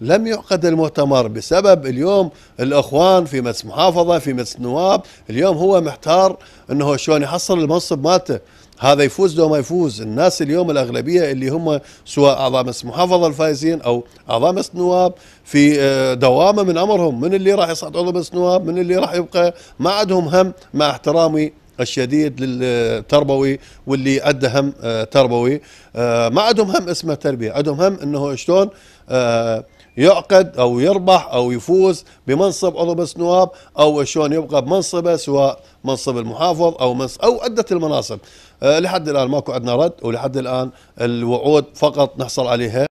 لم يعقد المؤتمر بسبب اليوم الاخوان في مجلس محافظه في مجلس نواب اليوم هو محتار انه شلون يحصل المنصب مالته هذا يفوز لو ما يفوز الناس اليوم الاغلبيه اللي هم سواء اعضاء مجلس محافظه الفائزين او اعضاء مجلس نواب في آه، دوامه من امرهم من اللي راح يصعد عضو مجلس نواب من اللي راح يبقى ما عندهم هم مع احترامي الشديد للتربوي واللي عنده هم آه، تربوي آه، ما عندهم هم اسمه تربيه عندهم هم انه شلون آه، يعقد او يربح او يفوز بمنصب عضو مجلس نواب او شلون يبقى بمنصبه سواء منصب المحافظ او منصب او عده المناصب لحد الان ماكو عندنا رد ولحد الان الوعود فقط نحصل عليها